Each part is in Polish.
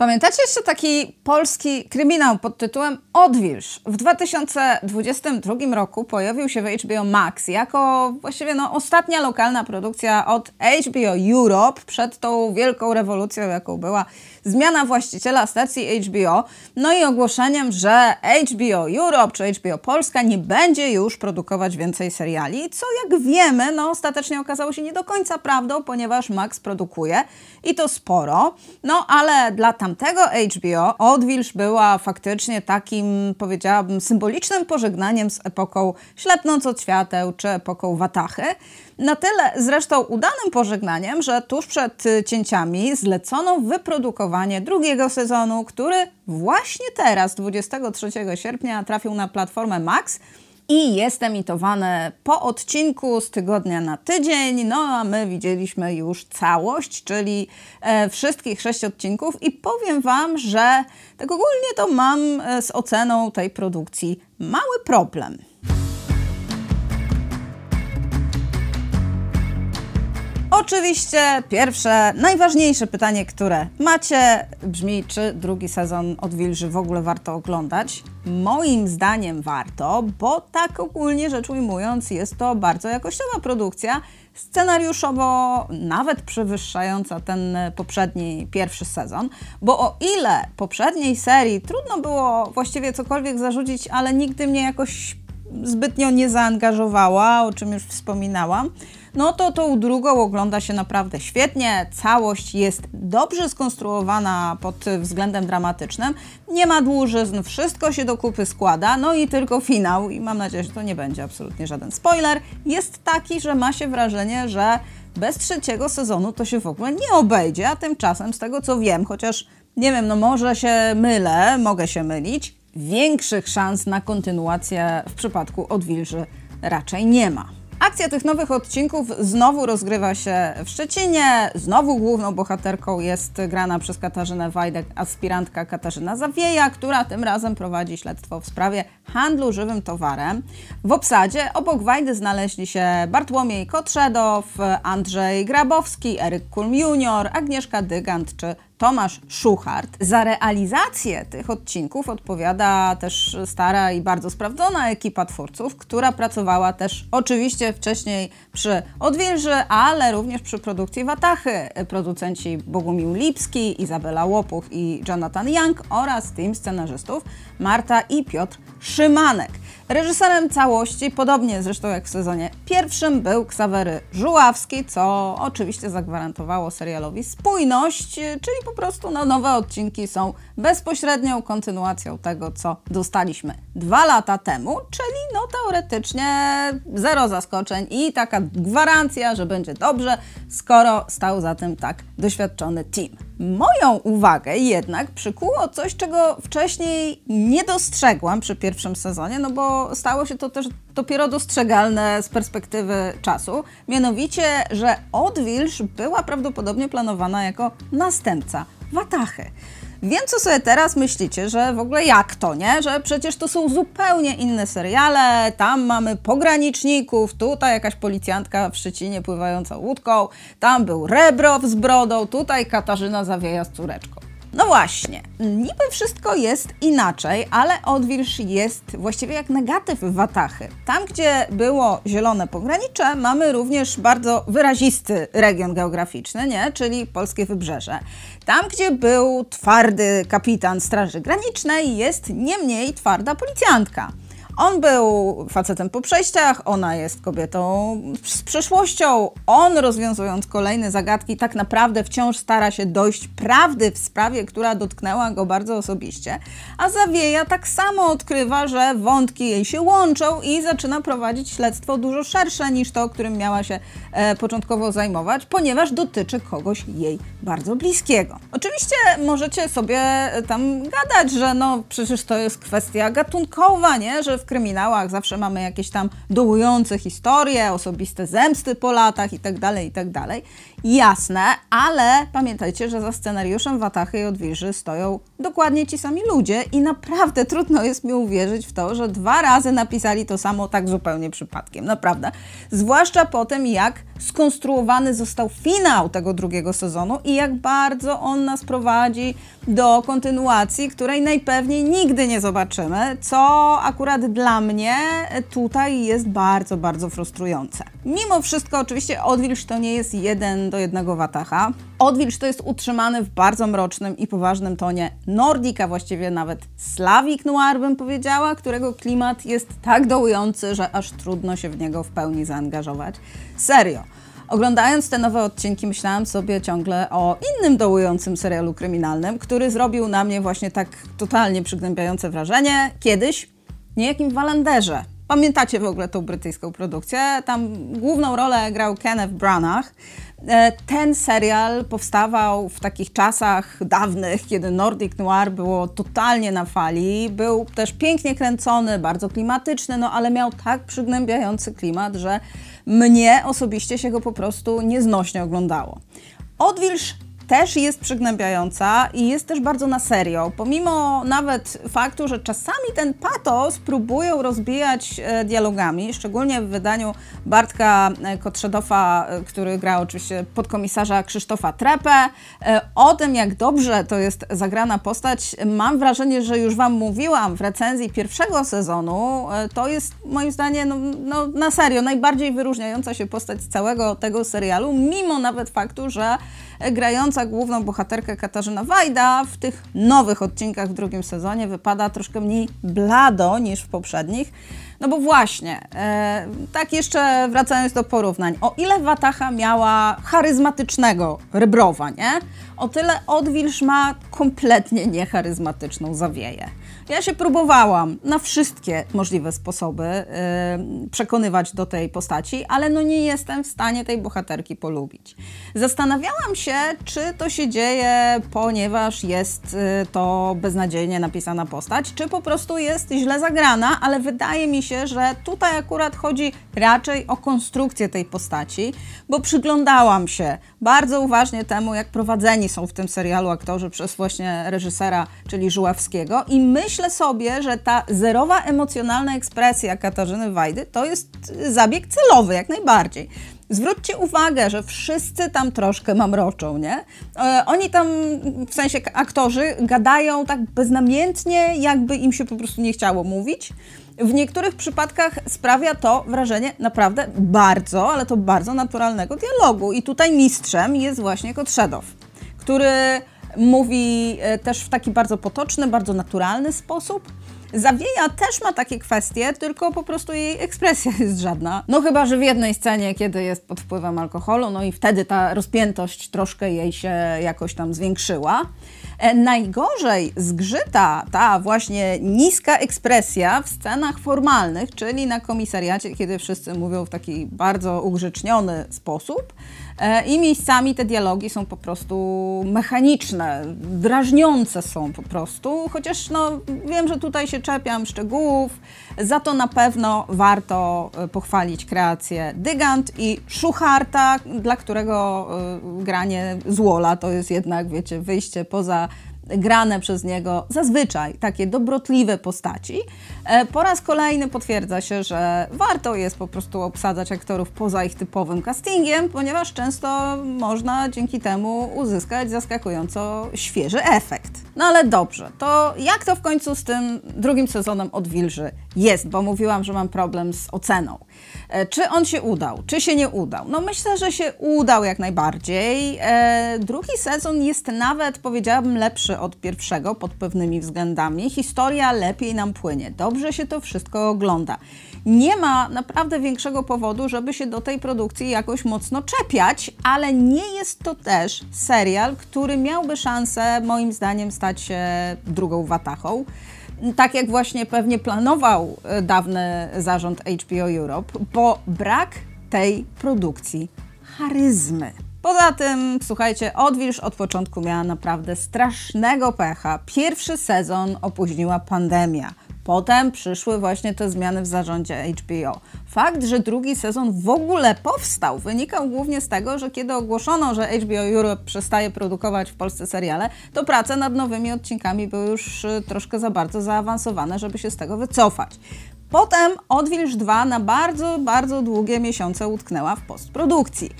Pamiętacie jeszcze taki polski kryminał pod tytułem Odwilż? W 2022 roku pojawił się w HBO Max jako właściwie no, ostatnia lokalna produkcja od HBO Europe przed tą wielką rewolucją, jaką była zmiana właściciela stacji HBO, no i ogłoszeniem, że HBO Europe czy HBO Polska nie będzie już produkować więcej seriali, co jak wiemy, no ostatecznie okazało się nie do końca prawdą, ponieważ Max produkuje i to sporo, no ale dla tam tamtego HBO Odwilż była faktycznie takim, powiedziałabym, symbolicznym pożegnaniem z epoką ślepnąc od świateł czy epoką Watachy. Na tyle zresztą udanym pożegnaniem, że tuż przed y, cięciami zlecono wyprodukowanie drugiego sezonu, który właśnie teraz, 23 sierpnia, trafił na platformę Max i jest emitowane po odcinku z tygodnia na tydzień. No a my widzieliśmy już całość, czyli e, wszystkich sześć odcinków i powiem Wam, że tak ogólnie to mam e, z oceną tej produkcji mały problem. Oczywiście pierwsze, najważniejsze pytanie, które macie, brzmi, czy drugi sezon Odwilży w ogóle warto oglądać? Moim zdaniem warto, bo tak ogólnie rzecz ujmując, jest to bardzo jakościowa produkcja, scenariuszowo nawet przewyższająca ten poprzedni pierwszy sezon, bo o ile poprzedniej serii trudno było właściwie cokolwiek zarzucić, ale nigdy mnie jakoś zbytnio nie zaangażowała, o czym już wspominałam, no to tą drugą ogląda się naprawdę świetnie, całość jest dobrze skonstruowana pod względem dramatycznym, nie ma dłużyzn, wszystko się do kupy składa, no i tylko finał, i mam nadzieję, że to nie będzie absolutnie żaden spoiler, jest taki, że ma się wrażenie, że bez trzeciego sezonu to się w ogóle nie obejdzie, a tymczasem z tego co wiem, chociaż nie wiem, no może się mylę, mogę się mylić, większych szans na kontynuację w przypadku odwilży raczej nie ma. Akcja tych nowych odcinków znowu rozgrywa się w Szczecinie. Znowu główną bohaterką jest grana przez Katarzynę Wajdek aspirantka Katarzyna Zawieja, która tym razem prowadzi śledztwo w sprawie handlu żywym towarem. W obsadzie obok Wajdy znaleźli się Bartłomiej Kotrzedow, Andrzej Grabowski, Eryk Kulm Jr., Agnieszka Dygant czy Tomasz Szuchart. Za realizację tych odcinków odpowiada też stara i bardzo sprawdzona ekipa twórców, która pracowała też oczywiście wcześniej przy Odwilży, ale również przy produkcji Watachy. Producenci Bogumił Lipski, Izabela Łopuch i Jonathan Young oraz team scenarzystów Marta i Piotr Szymanek. Reżyserem całości, podobnie zresztą jak w sezonie pierwszym, był Ksawery Żuławski, co oczywiście zagwarantowało serialowi spójność, czyli po prostu no, nowe odcinki są bezpośrednią kontynuacją tego, co dostaliśmy dwa lata temu, czy no teoretycznie zero zaskoczeń i taka gwarancja, że będzie dobrze, skoro stał za tym tak doświadczony team. Moją uwagę jednak przykuło coś, czego wcześniej nie dostrzegłam przy pierwszym sezonie, no bo stało się to też dopiero dostrzegalne z perspektywy czasu, mianowicie, że odwilż była prawdopodobnie planowana jako następca Watachy. Wiem, co sobie teraz myślicie, że w ogóle jak to, nie? Że przecież to są zupełnie inne seriale, tam mamy pograniczników, tutaj jakaś policjantka w Szczecinie pływająca łódką, tam był Rebrow z brodą, tutaj Katarzyna Zawieja z córeczką. No właśnie, niby wszystko jest inaczej, ale odwilż jest właściwie jak negatyw Watachy. Tam, gdzie było zielone pogranicze, mamy również bardzo wyrazisty region geograficzny, nie? czyli polskie wybrzeże. Tam, gdzie był twardy kapitan Straży Granicznej, jest nie mniej twarda policjantka. On był facetem po przejściach, ona jest kobietą z przeszłością. On, rozwiązując kolejne zagadki, tak naprawdę wciąż stara się dojść prawdy w sprawie, która dotknęła go bardzo osobiście. A Zawieja tak samo odkrywa, że wątki jej się łączą i zaczyna prowadzić śledztwo dużo szersze niż to, którym miała się e, początkowo zajmować, ponieważ dotyczy kogoś jej bardzo bliskiego. Oczywiście możecie sobie tam gadać, że no przecież to jest kwestia gatunkowa, nie? Że w kryminałach zawsze mamy jakieś tam dołujące historie, osobiste zemsty po latach itd., tak itd. Tak jasne, ale pamiętajcie, że za scenariuszem Watachy i Odwilży stoją dokładnie ci sami ludzie i naprawdę trudno jest mi uwierzyć w to, że dwa razy napisali to samo tak zupełnie przypadkiem, naprawdę. Zwłaszcza po tym, jak skonstruowany został finał tego drugiego sezonu i jak bardzo on nas prowadzi do kontynuacji, której najpewniej nigdy nie zobaczymy, co akurat dla mnie tutaj jest bardzo, bardzo frustrujące. Mimo wszystko oczywiście Odwilż to nie jest jeden do 1 wataha. Odwilż to jest utrzymany w bardzo mrocznym i poważnym tonie nordika, właściwie nawet slawik noir bym powiedziała, którego klimat jest tak dołujący, że aż trudno się w niego w pełni zaangażować. Serio. Oglądając te nowe odcinki, myślałam sobie ciągle o innym dołującym serialu kryminalnym, który zrobił na mnie właśnie tak totalnie przygnębiające wrażenie kiedyś, niejakim Walenderze. Pamiętacie w ogóle tą brytyjską produkcję? Tam główną rolę grał Kenneth Branagh. E, ten serial powstawał w takich czasach dawnych, kiedy Nordic Noir było totalnie na fali. Był też pięknie kręcony, bardzo klimatyczny, no ale miał tak przygnębiający klimat, że mnie osobiście się go po prostu nieznośnie oglądało. Odwilż też jest przygnębiająca i jest też bardzo na serio. Pomimo nawet faktu, że czasami ten patos próbują rozbijać e, dialogami, szczególnie w wydaniu Bartka e, Kotrzedowa, e, który gra oczywiście podkomisarza Krzysztofa Trepę. O tym, jak dobrze to jest zagrana postać, mam wrażenie, że już Wam mówiłam w recenzji pierwszego sezonu. To jest moim zdaniem no, no, na serio najbardziej wyróżniająca się postać z całego tego serialu, mimo nawet faktu, że grająca główną bohaterkę Katarzyna Wajda w tych nowych odcinkach w drugim sezonie wypada troszkę mniej blado niż w poprzednich. No bo właśnie, e, tak jeszcze wracając do porównań, o ile Watacha miała charyzmatycznego Rybrowa, nie? O tyle Odwilż ma kompletnie niecharyzmatyczną zawieję. Ja się próbowałam na wszystkie możliwe sposoby yy, przekonywać do tej postaci, ale no nie jestem w stanie tej bohaterki polubić. Zastanawiałam się, czy to się dzieje, ponieważ jest yy, to beznadziejnie napisana postać, czy po prostu jest źle zagrana, ale wydaje mi się, się, że tutaj akurat chodzi raczej o konstrukcję tej postaci, bo przyglądałam się bardzo uważnie temu, jak prowadzeni są w tym serialu aktorzy przez właśnie reżysera, czyli Żuławskiego i myślę sobie, że ta zerowa emocjonalna ekspresja Katarzyny Wajdy to jest zabieg celowy jak najbardziej. Zwróćcie uwagę, że wszyscy tam troszkę mamroczą, nie? E, oni tam, w sensie aktorzy, gadają tak beznamiętnie, jakby im się po prostu nie chciało mówić. W niektórych przypadkach sprawia to wrażenie naprawdę bardzo, ale to bardzo naturalnego dialogu. I tutaj mistrzem jest właśnie Kotrzedow, który mówi e, też w taki bardzo potoczny, bardzo naturalny sposób. Zawieja też ma takie kwestie, tylko po prostu jej ekspresja jest żadna. No chyba, że w jednej scenie, kiedy jest pod wpływem alkoholu, no i wtedy ta rozpiętość troszkę jej się jakoś tam zwiększyła. E, najgorzej zgrzyta ta właśnie niska ekspresja w scenach formalnych, czyli na komisariacie, kiedy wszyscy mówią w taki bardzo ugrzeczniony sposób. E, I miejscami te dialogi są po prostu mechaniczne, drażniące są po prostu, chociaż no, wiem, że tutaj się czepiam szczegółów, za to na pewno warto e, pochwalić kreację Dygant i Szucharta, dla którego granie Złola to jest jednak, wiecie, wyjście poza grane przez niego zazwyczaj takie dobrotliwe postaci, e, po raz kolejny potwierdza się, że warto jest po prostu obsadzać aktorów poza ich typowym castingiem, ponieważ często można dzięki temu uzyskać zaskakująco świeży efekt. No ale dobrze, to jak to w końcu z tym drugim sezonem odwilży jest? Bo mówiłam, że mam problem z oceną. E, czy on się udał, czy się nie udał? No myślę, że się udał jak najbardziej. E, drugi sezon jest nawet, powiedziałabym, lepszy od pierwszego pod pewnymi względami. Historia lepiej nam płynie, dobrze się to wszystko ogląda. Nie ma naprawdę większego powodu, żeby się do tej produkcji jakoś mocno czepiać, ale nie jest to też serial, który miałby szansę, moim zdaniem, stać się drugą Watachą. Tak jak właśnie pewnie planował e, dawny zarząd HBO Europe, bo brak tej produkcji charyzmy. Poza tym, słuchajcie, Odwilż od początku miała naprawdę strasznego pecha. Pierwszy sezon opóźniła pandemia. Potem przyszły właśnie te zmiany w zarządzie HBO. Fakt, że drugi sezon w ogóle powstał, wynikał głównie z tego, że kiedy ogłoszono, że HBO Europe przestaje produkować w Polsce seriale, to prace nad nowymi odcinkami były już y, troszkę za bardzo zaawansowane, żeby się z tego wycofać. Potem Odwilż 2 na bardzo, bardzo długie miesiące utknęła w postprodukcji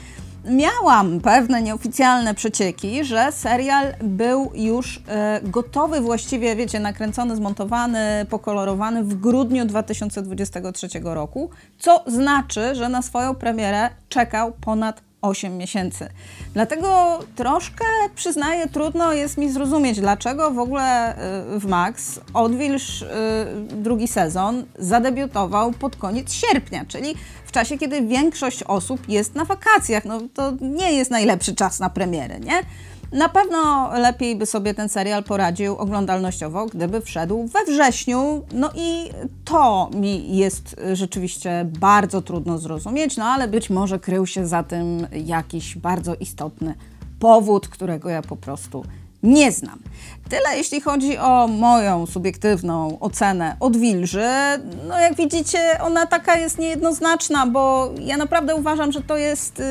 miałam pewne nieoficjalne przecieki, że serial był już e, gotowy, właściwie, wiecie, nakręcony, zmontowany, pokolorowany w grudniu 2023 roku, co znaczy, że na swoją premierę czekał ponad 8 miesięcy. Dlatego troszkę, przyznaję, trudno jest mi zrozumieć, dlaczego w ogóle y, w Max Odwilż y, drugi sezon zadebiutował pod koniec sierpnia, czyli w czasie, kiedy większość osób jest na wakacjach. No to nie jest najlepszy czas na premierę, nie? Na pewno lepiej by sobie ten serial poradził oglądalnościowo, gdyby wszedł we wrześniu. No i to mi jest rzeczywiście bardzo trudno zrozumieć, no ale być może krył się za tym jakiś bardzo istotny powód, którego ja po prostu nie znam. Tyle jeśli chodzi o moją subiektywną ocenę odwilży. No jak widzicie, ona taka jest niejednoznaczna, bo ja naprawdę uważam, że to jest y,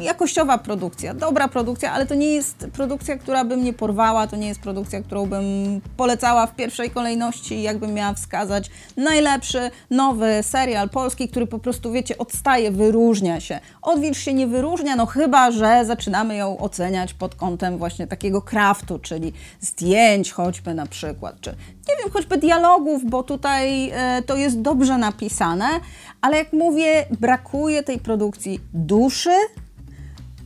jakościowa produkcja, dobra produkcja, ale to nie jest produkcja, która by mnie porwała, to nie jest produkcja, którą bym polecała w pierwszej kolejności, jakbym miała wskazać najlepszy, nowy serial polski, który po prostu, wiecie, odstaje, wyróżnia się. Odwilż się nie wyróżnia, no chyba, że zaczynamy ją oceniać pod kątem właśnie takiego kraftu kontaktu, czyli zdjęć choćby na przykład, czy nie wiem, choćby dialogów, bo tutaj e, to jest dobrze napisane, ale jak mówię, brakuje tej produkcji duszy,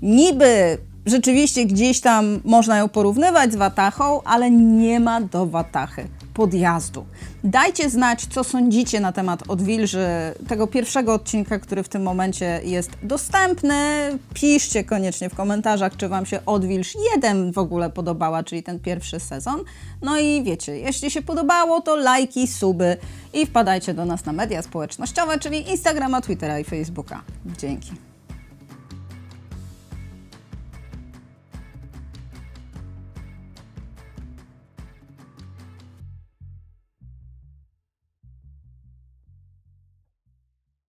niby rzeczywiście gdzieś tam można ją porównywać z Watachą, ale nie ma do Watachy podjazdu. Dajcie znać, co sądzicie na temat odwilży tego pierwszego odcinka, który w tym momencie jest dostępny. Piszcie koniecznie w komentarzach, czy Wam się odwilż 1 w ogóle podobała, czyli ten pierwszy sezon. No i wiecie, jeśli się podobało, to lajki, suby i wpadajcie do nas na media społecznościowe, czyli Instagrama, Twittera i Facebooka. Dzięki.